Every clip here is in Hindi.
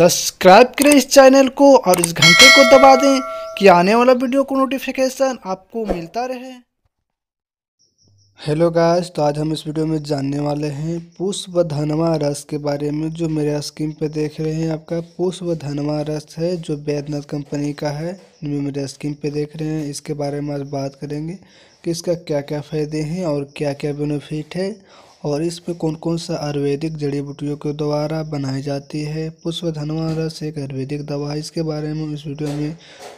सब्सक्राइब करें इस चैनल को और इस घंटे को दबा दें कि आने वाला वीडियो को नोटिफिकेशन आपको मिलता रहे हेलो गाइस तो आज हम इस वीडियो में जानने वाले हैं पुष्प धनवा रस के बारे में जो मेरे स्क्रीन पे देख रहे हैं आपका पुष्प धनवा रस है जो बैदनाथ कंपनी का है जो मेरे स्क्रीन पे देख रहे हैं इसके बारे में आज बात करेंगे कि इसका क्या क्या फ़ायदे हैं और क्या क्या बेनिफिट है और इसमें कौन कौन सा आयुर्वेदिक जड़ी बूटियों के द्वारा बनाई जाती है धनवा रस एक आयुर्वेदिक दवा है इसके बारे में इस वीडियो में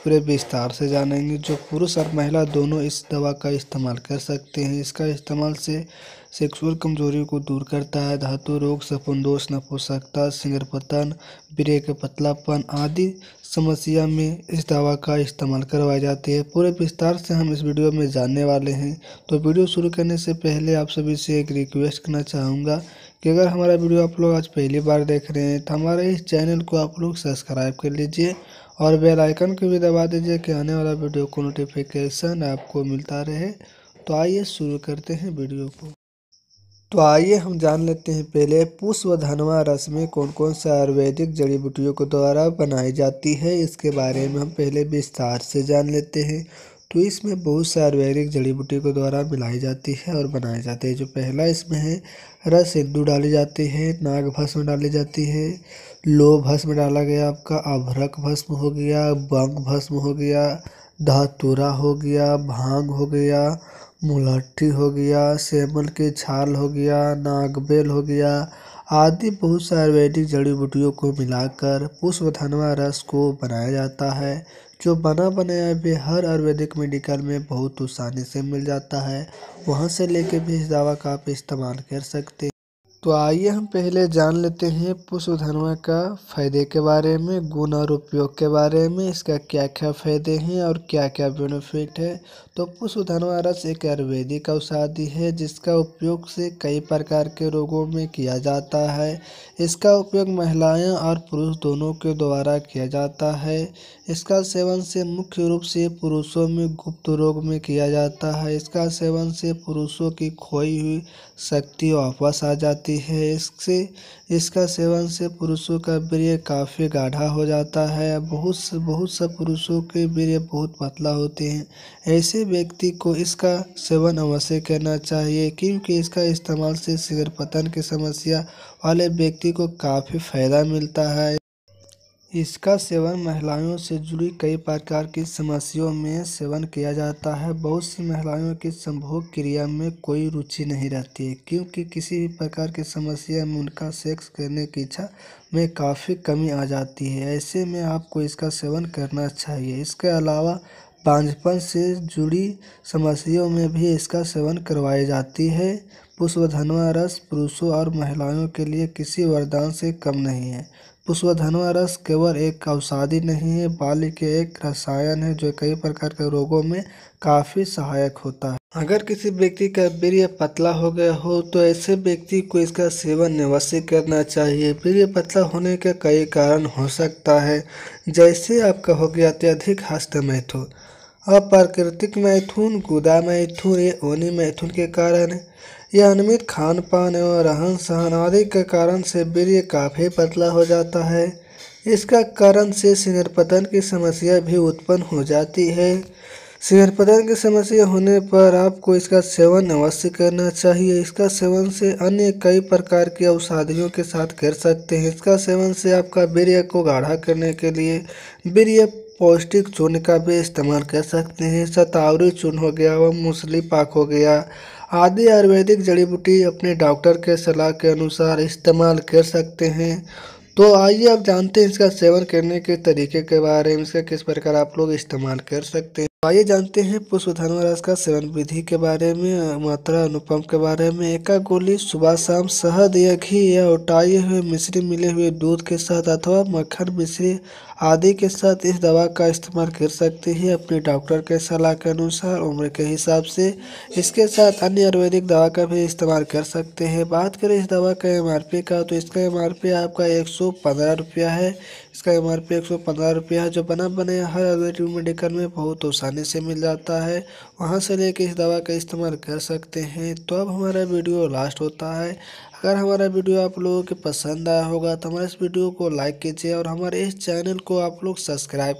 पूरे विस्तार से जानेंगे जो पुरुष और महिला दोनों इस दवा का इस्तेमाल कर सकते हैं इसका इस्तेमाल से सेक्सुअल कमजोरी को दूर करता है धातु रोग न पोषकता सिंगरपतन पतन का पतलापन आदि समस्या में इस दवा का इस्तेमाल करवाई जाती है पूरे विस्तार से हम इस वीडियो में जानने वाले हैं तो वीडियो शुरू करने से पहले आप सभी से एक रिक्वेस्ट करना चाहूँगा कि अगर हमारा वीडियो आप लोग आज पहली बार देख रहे हैं तो हमारे इस चैनल को आप लोग सब्सक्राइब कर लीजिए और बेल आइकन को भी दबा दीजिए कि आने वाला वीडियो को नोटिफिकेशन आपको मिलता रहे तो आइए शुरू करते हैं वीडियो को तो आइए हम जान लेते हैं पहले पुष्प धनवा रस में कौन कौन से आयुर्वेदिक जड़ी बूटियों के द्वारा बनाई जाती है इसके बारे में हम पहले विस्तार से जान लेते हैं तो इसमें बहुत से आयुर्वेदिक जड़ी बूटी के द्वारा मिलाई जाती है और बनाए जाते हैं जो पहला इसमें है रस इंदू डाली जाती है नाग भस्म डाली जाती है लो भस्म डाला गया आपका अभ्रक भस्म हो गया बंग भस्म हो गया धातुरा हो गया भांग हो गया मुलाठी हो गया सेमल के छाल हो गया नागबेल हो गया आदि बहुत सारे आयुर्वेदिक जड़ी बूटियों को मिलाकर धनवा रस को बनाया जाता है जो बना बनाया भी हर आयुर्वेदिक मेडिकल में बहुत आसानी से मिल जाता है वहाँ से लेके भी इस दवा का आप इस्तेमाल कर सकते हैं तो आइए हम पहले जान लेते हैं पुष्प धनवा का फायदे के बारे में गुण और उपयोग के बारे में इसका क्या क्या फायदे हैं और क्या क्या बेनिफिट है तो पुष्पधनवा रस एक आयुर्वेदिक औषधि है जिसका उपयोग से कई प्रकार के रोगों में किया जाता है इसका उपयोग महिलाएं और पुरुष दोनों के द्वारा किया जाता है इसका सेवन से मुख्य रूप से पुरुषों में गुप्त रोग में किया जाता है इसका सेवन से पुरुषों की खोई हुई शक्ति वापस आ जाती है इससे इसका सेवन से पुरुषों का वीर्य काफ़ी गाढ़ा हो जाता है बहुत बहुत से पुरुषों के वीर्य बहुत पतला होते हैं ऐसे किसी व्यक्ति को इसका सेवन अवश्य करना चाहिए क्योंकि इसका इस्तेमाल से सिगर पतन की समस्या वाले व्यक्ति को काफ़ी फायदा मिलता है इसका सेवन महिलाओं से जुड़ी कई प्रकार की समस्याओं में सेवन किया जाता है बहुत सी महिलाओं की संभोग क्रिया में कोई रुचि नहीं रहती है क्योंकि किसी भी प्रकार की समस्या में उनका सेक्स करने की इच्छा में काफ़ी कमी आ जाती है ऐसे में आपको इसका सेवन करना चाहिए इसके अलावा बांझपन से जुड़ी समस्याओं में भी इसका सेवन करवाई जाती है पुष्पधनवा रस पुरुषों और महिलाओं के लिए किसी वरदान से कम नहीं है पुष्पधनवा रस केवल एक औषधि नहीं है के एक रसायन है जो कई प्रकार के रोगों में काफ़ी सहायक होता है अगर किसी व्यक्ति का वीर पतला हो गया हो तो ऐसे व्यक्ति को इसका सेवन अवश्य करना चाहिए वीर पतला होने के कई कारण हो सकता है जैसे आपका हो गया अत्यधिक हो अप्राकृतिक मैथुन गुदा मैथुन या ओनी मैथुन के कारण या अनियमित खान पान एवं रहन सहन आदि के कारण से वीर्य काफ़ी पतला हो जाता है इसका कारण से सिनरपतन की समस्या भी उत्पन्न हो जाती है सिनरपतन की समस्या होने पर आपको इसका सेवन अवश्य करना चाहिए इसका सेवन से अन्य कई प्रकार की औषधियों के साथ कर सकते हैं इसका सेवन से आपका वीर्य को गाढ़ा करने के लिए वीर्य पौष्टिक चून का भी इस्तेमाल कर सकते हैं सतावरी चून हो गया व मूसली पाक हो गया आदि आयुर्वेदिक जड़ी बूटी अपने डॉक्टर के सलाह के अनुसार इस्तेमाल कर सकते हैं तो आइए आप जानते हैं इसका सेवन करने के तरीके के बारे में इसका किस प्रकार आप लोग इस्तेमाल कर सकते हैं तो आइए जानते हैं पुष्प धन का सेवन विधि के बारे में मात्रा अनुपम के बारे में एका गोली सुबह शाम शहद या घी या उठाई हुए मिश्री मिले हुए दूध के साथ अथवा मक्खन मिश्री आदि के साथ इस दवा का इस्तेमाल कर सकते हैं अपने डॉक्टर के सलाह के अनुसार उम्र के हिसाब से इसके साथ अन्य आयुर्वेदिक दवा का भी इस्तेमाल कर सकते हैं बात करें इस दवा का एम का तो इसका एम आपका एक सौ है इसका एम आर पी एक सौ पंद्रह रुपया जो बना बने हर अवेटिव मेडिकल में बहुत आसानी से मिल जाता है वहाँ से लेके इस दवा का इस्तेमाल कर सकते हैं तो अब हमारा वीडियो लास्ट होता है अगर हमारा वीडियो आप लोगों के पसंद आया होगा तो हमारे इस वीडियो को लाइक कीजिए और हमारे इस चैनल को आप लोग सब्सक्राइब